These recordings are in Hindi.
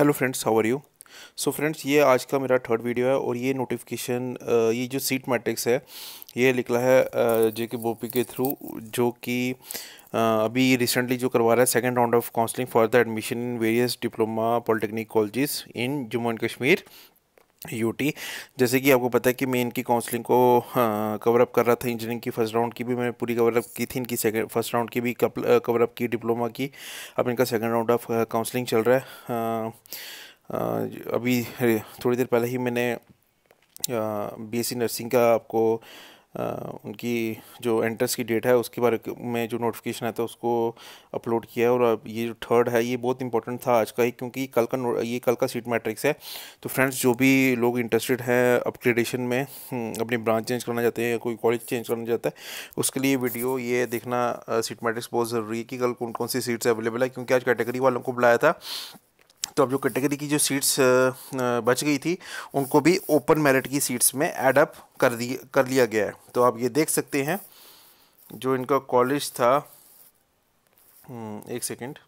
hello friends how are you so friends ये आज का मेरा थर्ड वीडियो है और ये नोटिफिकेशन ये जो सीट मैट्रिक्स है ये निकला है जे के बोपी के थ्रू जो कि अभी रिसेंटली जो करवा रहा है second round of counselling for the admission in various diploma polytechnic colleges in Jammu and Kashmir UT जैसे कि आपको पता है कि मैं इनकी काउंसलिंग को कवर हाँ, अप कर रहा था इंजीनियरिंग की फर्स्ट राउंड की भी मैंने पूरी कवरअप की थी इनकी सेकंड फर्स्ट राउंड की भी कवरअप की डिप्लोमा की अब इनका सेकंड राउंड ऑफ काउंसलिंग चल रहा है आ, हाँ, अभी थोड़ी देर पहले ही मैंने बीएससी नर्सिंग का आपको उनकी जो एंट्रेंस की डेट है उसके बारे में जो नोटिफिकेशन आता है तो उसको अपलोड किया है और अब ये जो थर्ड है ये बहुत इंपॉर्टेंट था आज का ही क्योंकि कल का ये कल का सीट मैट्रिक्स है तो फ्रेंड्स जो भी लोग इंटरेस्टेड हैं अपग्रेडेशन में हम्म, अपनी ब्रांच चेंज करना चाहते हैं या कोई कॉलेज चेंज करना चाहता है उसके लिए वीडियो ये देखना सीट मैट्रिक्स बहुत ज़रूरी है कि कल कौन कौन सी सीट्स अवेलेबल है क्योंकि आज कैटेगरी वालों को बुलाया था तो अब जो कैटेगरी की जो सीट्स बच गई थी उनको भी ओपन मेरिट की सीट्स में एडअप कर दी कर लिया गया है तो आप ये देख सकते हैं जो इनका कॉलेज था हम्म, एक सेकेंड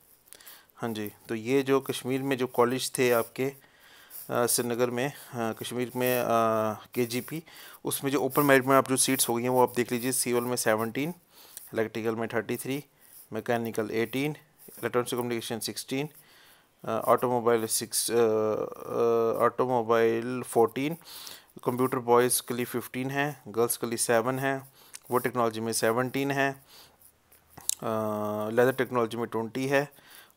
हाँ जी तो ये जो कश्मीर में जो कॉलेज थे आपके श्रीनगर में आ, कश्मीर में के जी पी उसमें जो ओपन मेरिट में आप जो सीट्स हो गई हैं वो आप देख लीजिए सीवल में सेवनटीन इलेक्ट्रिकल में thirty three mechanical eighteen electronics communication sixteen automobile six automobile fourteen computer boys के लिए फ़िफ्टीन है गर्ल्स के लिए सेवन है वो टेक्नोलॉजी में सेवनटीन है लेदर टेक्नोलॉजी में ट्वेंटी है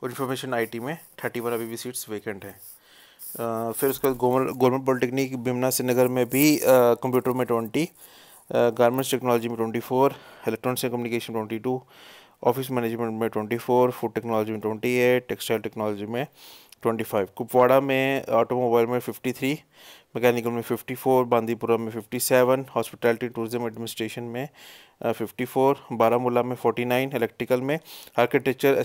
और इंफॉर्मेशन आईटी में थर्टी वन अभी भी सीट्स वेकेंट हैं uh, फिर उसके बाद गवर्नमेंट पॉलिटेक्निक बिमना श्रीनगर में भी कंप्यूटर uh, में ट्वेंटी गारमेंट्स टेक्नोलॉजी में twenty four electronics and communication twenty two office management में ट्वेंटी फोर फूड टेक्नोलॉजी में ट्वेंटी एट टेक्सटाइल टेक्नोलॉजी में ट्वेंटी फाइव कुपवाड़ा में ऑटोमोबाइल में फिफ्टी थ्री मैकेनिकल में फिफ्टी फोर बांदीपुरा में fifty seven hospitality tourism administration में फिफ्टी फोर बारामूला में फोर्टी नाइन इलेक्ट्रिकल में आर्किटेक्चर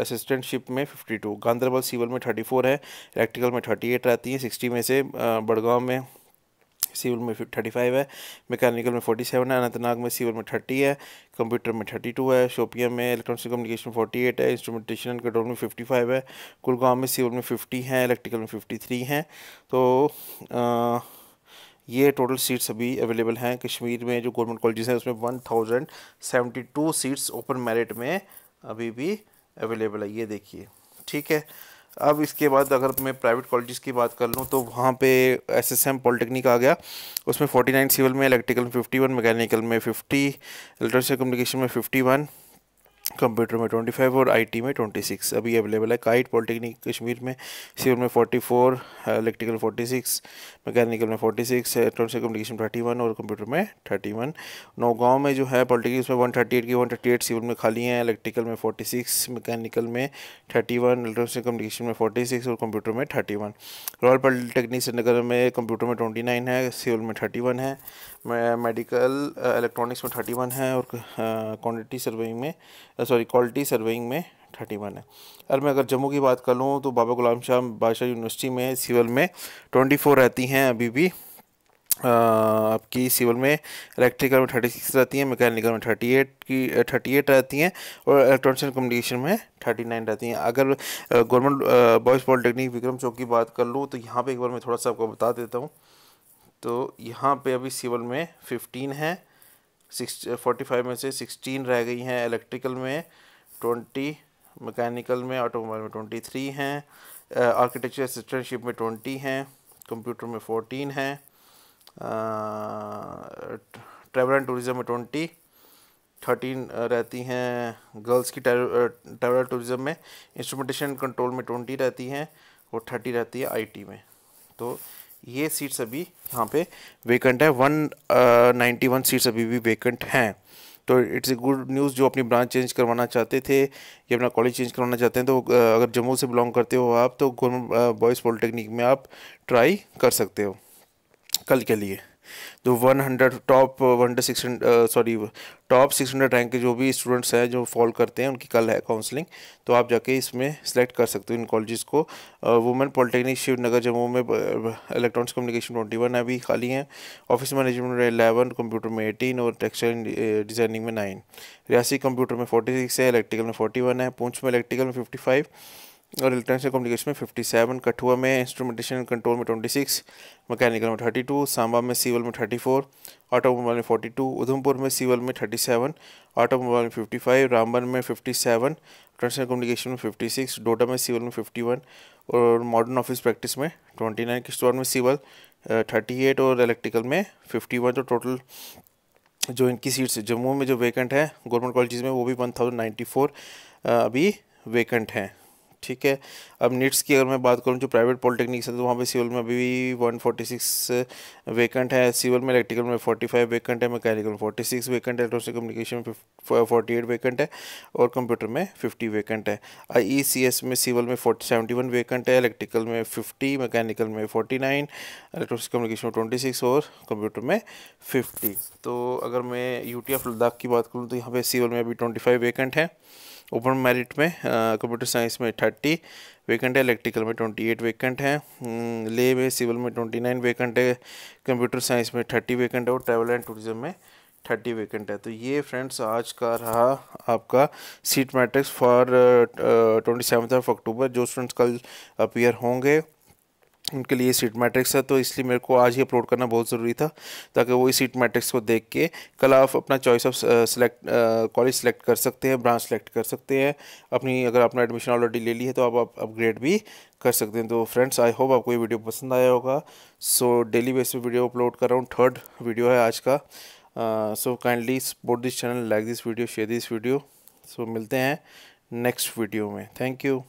असिस्टेंटशिप में फिफ्टी टू गांधरबल सिविल में थर्टी फोर है इलेक्ट्रिकल में थर्टी एट रहती है सिक्सटी में से बड़गांव uh, में सिविल में थर्टी फाइव है मैकेनिकल में फोर्टी सेवन है अनंतनाग में सिविल में थर्टी है कंप्यूटर में थर्टी टू है शोपिया में इलेक्ट्रॉनिक्स कम्युनिकेशन फोर्टी एट है इंस्ट्रूमेंटेशन एंड कंट्रोल में फिफ्टी फाइव है कुलगाम में सिविल में फिफ्टी है इलेक्ट्रिकल में फिफ्टी थ्री हैं तो आ, ये टोटल सीट्स अभी अवेलेबल हैं कश्मीर में जो गवर्नमेंट कॉलेजेस हैं उसमें one thousand seventy two seats open merit में अभी भी अवेलेबल है ये देखिए ठीक है अब इसके बाद अगर मैं प्राइवेट कॉलेज की बात कर लूँ तो वहाँ पे एस एस एम पॉलिटेक्निक आ गया उसमें 49 सिविल में इलेक्ट्रिकल में फिफ्टी मैकेनिकल में 50 इलेक्ट्रॉनिक्स कम्युनिकेशन में 51 कंप्यूटर में 25 और आईटी में 26 अभी अवेलेबल है काइट पॉलिटेक्निक कश्मीर में सिविल में 44 इलेक्ट्रिकल 46 मैकेनिकल में 46 सिक्स इलेक्ट्रॉनिक्स कम्युनिकेशन वन और कंप्यूटर में 31 नौगांव में जो है पॉलिटेक्निक उसमें 138 की 138 सिविल में खाली हैं इलेक्ट्रिकल में 46 मैकेनिकल में 31 इलेक्ट्रॉनिक्स कम्युनिकेशन में 46 और कंप्यूटर में 31 रॉयल पॉलिटेक्निक श्रीनगर में कंप्यूटर में ट्वेंटी है सिविल में थर्टी है मेडिकल इलेक्ट्रॉनिक्स uh, में थर्टी वन है और क्वान्टिटी uh, सर्वेइंग में सॉरी क्वालिटी सर्वेइंग में थर्टी वन है और मैं अगर जम्मू की बात कर लूँ तो बाबा गुलाम शाह बादशाह यूनिवर्सिटी में सिविल में ट्वेंटी फोर रहती हैं अभी भी uh, आपकी सिविल में इलेक्ट्रिकल में थर्टी सिक्स रहती हैं मैकेनिकल में थर्टी एट की थर्टी एट रहती हैं और इलेक्ट्रॉनिक्स एंड कम्युनिकेशन में थर्टी नाइन रहती हैं अगर government boys polytechnic Vikram Chowk की बात कर लूँ तो यहाँ पर एक बार मैं थोड़ा सा आपको बता देता हूँ तो यहाँ पे अभी सिविल में फिफ्टीन है सिक्स फोर्टी फाइव में से सिक्सटीन रह गई हैं इलेक्ट्रिकल में ट्वेंटी मैकेनिकल में ऑटोमोबाइल में ट्वेंटी थ्री हैं आर्किटेक्चर असिस्टेंटशिप में ट्वेंटी हैं कंप्यूटर में फोटीन हैं ट्रैवल एंड टूरिज़म में ट्वेंटी थर्टीन रहती हैं गर्ल्स की ट्रैवल टूरिज़म में इंस्ट्रूमेंटेशन कंट्रोल में ट्वेंटी रहती हैं और थर्टी रहती है आईटी में तो ये सीट्स अभी यहाँ पे वेकेंट है वन नाइन्टी वन सीट्स अभी भी वेकेंट हैं तो इट्स ए गुड न्यूज़ जो अपनी ब्रांच चेंज करवाना चाहते थे या अपना कॉलेज चेंज करवाना चाहते हैं तो uh, अगर जम्मू से बिलोंग करते हो आप तो गवर्नमेंट बॉयज़ पॉलिटेक्निक में आप ट्राई कर सकते हो कल के लिए जो 100 टॉप 100 सॉरी टॉप 600 रैंक के जो भी स्टूडेंट्स हैं जो फॉल करते हैं उनकी कल है काउंसलिंग तो आप जाके इसमें सेलेक्ट कर सकते हो इन कॉलेजेस को वुमेन पॉलिटेक्निक शिवनगर जम्मू में इलेक्ट्रॉनिक्स कम्युनिकेशन ट्वेंटी वन अभी खाली हैं ऑफिस मैनेजमेंट में एलेवन कंप्यूटर में एटीन और टेक्सटाइल डिज़ाइनिंग uh, में नाइन रियासी कंप्यूटर में फोर्टी सिक्स है इलेक्ट्रिकल में फोर्टी वन है पूछ में इलेक्ट्रिकल में फिफ्टी फाइव और इलेक्ट्रॉनिक्स कम्युनिकेशन में 57 कठुआ में इंस्ट्रूमेंटेशन एंड कंट्रोल में 26 मैकेनिकल में 32 सांबा में सिविल में 34 ऑटोमोबाइल में 42 उधमपुर में सिविल में 37 ऑटोमोबाइल में 55 रामबन में 57 इंटरनेशनल कम्युनिकेशन में 56 डोडा में सिविल में 51 और मॉडर्न ऑफिस प्रैक्टिस में 29 किश्तवाड़ में थर्टी एट और इलेक्ट्रिकल में वन तो टोटल जो इनकी सीट्स जम्मू में जो वेकेंट है गवर्नमेंट कॉलेज में वो भी वन थाउजेंड नाइन्टी फोर अभी वेकेंट हैं ठीक है अब नीट्स की अगर मैं बात करूँ जो प्राइवेट पॉलिटेक्निक है तो वहाँ पे सिविल में अभी भी वन फोर्टी सिक्स वैकेंट है सिविल में इलेक्ट्रिकल में फोर्टी फाइव वैकेंट है मैकेनिकल में फोर्टी सिक्स वैकेंट है इलेक्ट्रॉनिक कम्युनिकेशन में फोर्टी एट वैकेंट है और कंप्यूटर में फिफ्टी वैकेंट है आई ई सी एस में सिविल में फोर्टी सेवेंटी वन वैकेंट है इलेक्ट्रिकल में फिफ्टी मैकेनिकल में फोर्टी नाइन इलेक्ट्रॉनिक कम्युनिकेशन में ट्वेंटी सिक्स और कंप्यूटर में फिफ्टी तो अगर मैं यू टी ऑफ लद्दाख की बात करूँ तो यहाँ पर सिविल में अभी ट्वेंटी फाइव वैकेंट है ओपन मेरिट में कंप्यूटर साइंस में थर्टी थर्टी वैकेंट है इलेक्ट्रिकल में ट्वेंटी एट वैकेंट है ले हम्म, में सिविल में ट्वेंटी नाइन वैकेंट है कंप्यूटर साइंस में थर्टी वैकेंट है और ट्रैवल एंड टूरिज्म में थर्टी वैकेंट है तो ये फ्रेंड्स आज का रहा आपका seat matrix for twenty seventh of October जो स्टूडेंट्स कल अपीयर होंगे उनके लिए सीट मैट्रिक्स है तो इसलिए मेरे को आज ही अपलोड करना बहुत ज़रूरी था ताकि वो इस सीट मैट्रिक्स को देख के कल आप अपना choice of select college select कर सकते हैं ब्रांच सेलेक्ट कर सकते हैं अपनी अगर आपने एडमिशन ऑलरेडी ले ली है तो आप अपग्रेड भी कर सकते हैं तो फ्रेंड्स आई होप आपको ये वीडियो पसंद आया होगा सो डेली बेस पर वीडियो अपलोड कर रहा हूँ थर्ड वीडियो है आज का so kindly support this channel like this video share this video so मिलते हैं नेक्स्ट वीडियो में थैंक यू